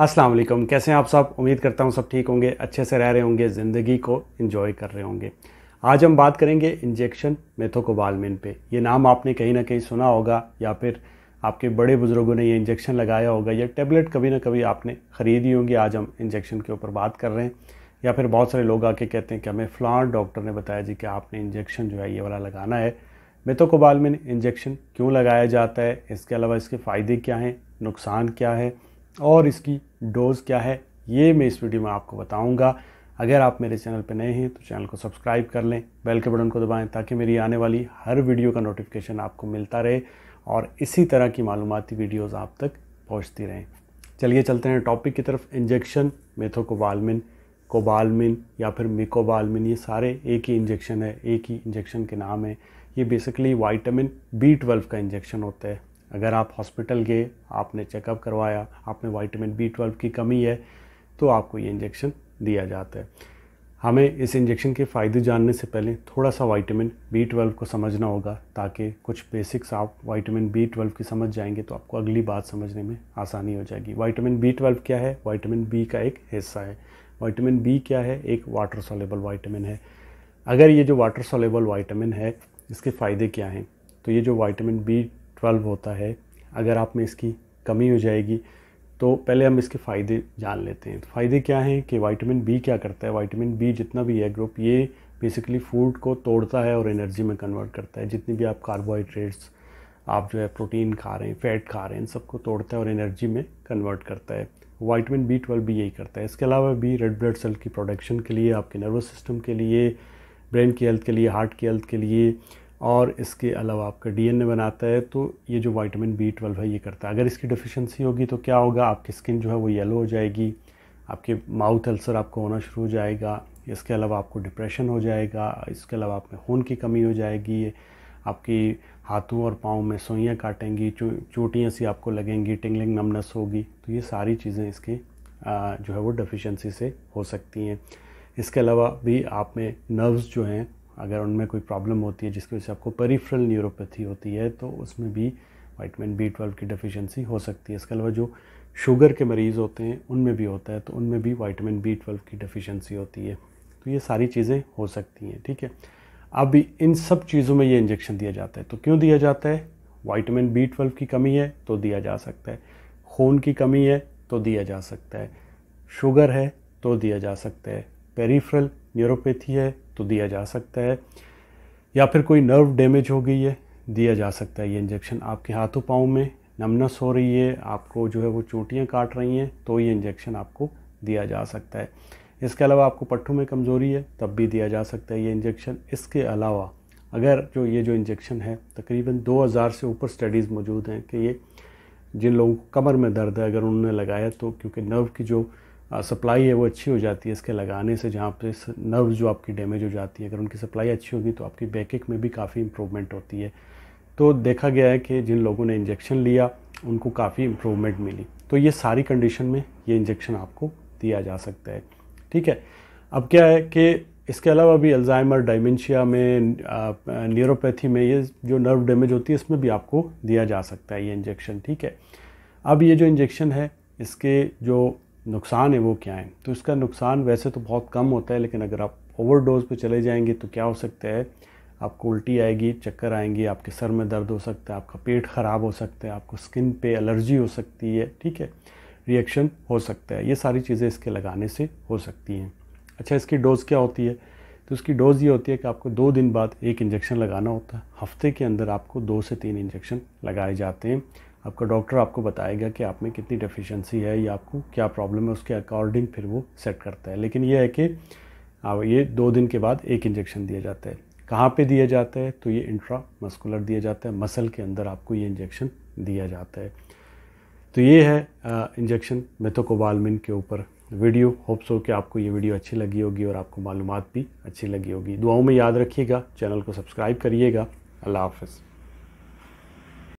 अस्सलाम वालेकुम कैसे हैं आप सब उम्मीद करता हूँ सब ठीक होंगे अच्छे से रह रहे होंगे ज़िंदगी को इन्जॉय कर रहे होंगे आज हम बात करेंगे इंजेक्शन मेथोकोबालमिन पे ये नाम आपने कहीं ना कहीं सुना होगा या फिर आपके बड़े बुज़ुर्गों ने ये इंजेक्शन लगाया होगा या टेबलेट कभी ना कभी आपने ख़रीदी होंगी आज हम इंजेक्शन के ऊपर बात कर रहे हैं या फिर बहुत सारे लोग आके कहते हैं कि हमें फ़लां डॉक्टर ने बताया जी कि आपने इंजेक्शन जो है ये वाला लगाना है मेथोकोबालमिन इंजेक्शन क्यों लगाया जाता है इसके अलावा इसके फ़ायदे क्या हैं नुकसान क्या है और इसकी डोज़ क्या है ये मैं इस वीडियो में आपको बताऊंगा अगर आप मेरे चैनल पर नए हैं तो चैनल को सब्सक्राइब कर लें बेल के बटन को दबाएं ताकि मेरी आने वाली हर वीडियो का नोटिफिकेशन आपको मिलता रहे और इसी तरह की मालूमती वीडियोज़ आप तक पहुँचती रहें चलिए चलते हैं टॉपिक की तरफ इंजेक्शन मेथोकोबालमिन कोबालमिन या फिर मिकोबालमिन ये सारे एक ही इंजेक्शन है एक ही इंजेक्शन के नाम है ये बेसिकली वाइटामिन बी ट्वेल्व का इंजेक्शन होता है अगर आप हॉस्पिटल गए आपने चेकअप करवाया आप में वाइटामिन बी ट्वेल्व की कमी है तो आपको ये इंजेक्शन दिया जाता है हमें इस इंजेक्शन के फ़ायदे जानने से पहले थोड़ा सा वाइटामिन बी ट्वेल्व को समझना होगा ताकि कुछ बेसिक्स आप वाइटमिन बी ट्वेल्व की समझ जाएंगे तो आपको अगली बात समझने में आसानी हो जाएगी वाइटामिन बी ट्वेल्व क्या है वाइटामिन बी का एक हिस्सा है वाइटामिन बी क्या है एक वाटर सोलेबल वाइटामिन है अगर ये जो वाटर सोलेबल वाइटामिन है इसके फ़ायदे क्या हैं तो ये जो वाइटामिन बी ट्वेल्व होता है अगर आप में इसकी कमी हो जाएगी तो पहले हम इसके फ़ायदे जान लेते हैं तो फ़ायदे क्या हैं कि वाइटामिन बी क्या करता है वाइटामिन बी जितना भी है ग्रुप ये बेसिकली फूड को तोड़ता है और एनर्जी में कन्वर्ट करता है जितनी भी आप कार्बोहाइड्रेट्स आप जो है प्रोटीन खा रहे हैं फैट खा रहे हैं इन सबको तोड़ता है और एनर्जी में कन्वर्ट करता है वाइटामिन बी ट्वेल्व भी यही करता है इसके अलावा भी रेड ब्लड सेल की प्रोडक्शन के लिए आपके नर्वस सिस्टम के लिए ब्रेन की हेल्थ के लिए हार्ट की हेल्थ के लिए और इसके अलावा आपका डीएनए बनाता है तो ये जो वाइटामिन बी ट्वेल्व है ये करता है अगर इसकी डिफिशेंसी होगी तो क्या होगा आपकी स्किन जो है वो येलो हो जाएगी आपके माउथ अल्सर आपको होना शुरू हो जाएगा इसके अलावा आपको डिप्रेशन हो जाएगा इसके अलावा आप में खून की कमी हो जाएगी आपकी हाथों और पाँव में सोइयाँ काटेंगी चोटियाँ सी आपको लगेंगी टिंगलिंग नमनस होगी तो ये सारी चीज़ें इसके जो है वो डिफिशेंसी से हो सकती हैं इसके अलावा भी आप में नर्व्स जो हैं अगर उनमें कोई प्रॉब्लम होती है जिसकी वजह से आपको पेरीफ्रल न्यूरोपैथी होती है तो उसमें भी वाइटमिन बी ट्वेल्व की डिफिशेंसी हो सकती है इसके अलावा जो शुगर के मरीज़ होते हैं उनमें भी होता है तो उनमें भी वाइटमिन बी ट्वेल्व की डिफिशेंसी होती है तो ये सारी चीज़ें हो सकती हैं ठीक है अब इन सब चीज़ों में ये इंजेक्शन दिया जाता है तो क्यों दिया जाता है वाइटामिन बी ट्वेल्व की कमी है तो दिया जा सकता है खून की कमी है तो दिया जा सकता है शुगर है तो दिया जा सकता है पेरीफ्रल न्यूरोपैथी है तो दिया जा सकता है या फिर कोई नर्व डैमेज हो गई है दिया जा सकता है ये इंजेक्शन आपके हाथों पाँव में नमनस हो रही है आपको जो है वो चोटियाँ काट रही हैं तो ये इंजेक्शन आपको दिया जा सकता है इसके अलावा आपको पट्ठों में कमज़ोरी है तब भी दिया जा सकता है ये इंजेक्शन इसके अलावा अगर जो ये जो इंजेक्शन है तकरीबन 2000 से ऊपर स्टडीज़ मौजूद हैं कि ये जिन लोगों को कमर में दर्द है अगर उन्होंने लगाया तो क्योंकि नर्व की जो सप्लाई है वो अच्छी हो जाती है इसके लगाने से जहाँ पे नर्व जो आपकी डैमेज हो जाती है अगर उनकी सप्लाई अच्छी होगी तो आपकी बैकिक में भी काफ़ी इम्प्रूवमेंट होती है तो देखा गया है कि जिन लोगों ने इंजेक्शन लिया उनको काफ़ी इम्प्रूवमेंट मिली तो ये सारी कंडीशन में ये इंजेक्शन आपको दिया जा सकता है ठीक है अब क्या है कि इसके अलावा भी अल्जाइमर डायमेंशिया में न्यूरोपैथी में ये जो नर्व डैमेज होती है इसमें भी आपको दिया जा सकता है ये इंजेक्शन ठीक है अब ये जो इंजेक्शन है इसके जो नुकसान है वो क्या है तो इसका नुकसान वैसे तो बहुत कम होता है लेकिन अगर आप ओवरडोज पे चले जाएंगे तो क्या हो सकता है आपको उल्टी आएगी चक्कर आएंगे आपके सर में दर्द हो सकता है आपका पेट ख़राब हो सकता है आपको स्किन पे एलर्जी हो सकती है ठीक है रिएक्शन हो सकता है ये सारी चीज़ें इसके लगाने से हो सकती हैं अच्छा इसकी डोज़ क्या होती है तो इसकी डोज़ ये होती है कि आपको दो दिन बाद एक इंजेक्शन लगाना होता है हफ्ते के अंदर आपको दो से तीन इंजेक्शन लगाए जाते हैं आपका डॉक्टर आपको बताएगा कि आप में कितनी डेफिशिएंसी है या आपको क्या प्रॉब्लम है उसके अकॉर्डिंग फिर वो सेट करता है लेकिन ये है कि ये दो दिन के बाद एक इंजेक्शन दिया जाता है कहाँ पे दिया जाता है तो ये इंट्रा मस्कुलर दिया जाता है मसल के अंदर आपको ये इंजेक्शन दिया जाता है तो ये है इंजेक्शन मेथोकोबालमिन के ऊपर वीडियो होप्स हो कि आपको ये वीडियो अच्छी लगी होगी और आपको मालूम भी अच्छी लगी होगी दुआओं में याद रखिएगा चैनल को सब्सक्राइब करिएगा अल्लाह हाफिज़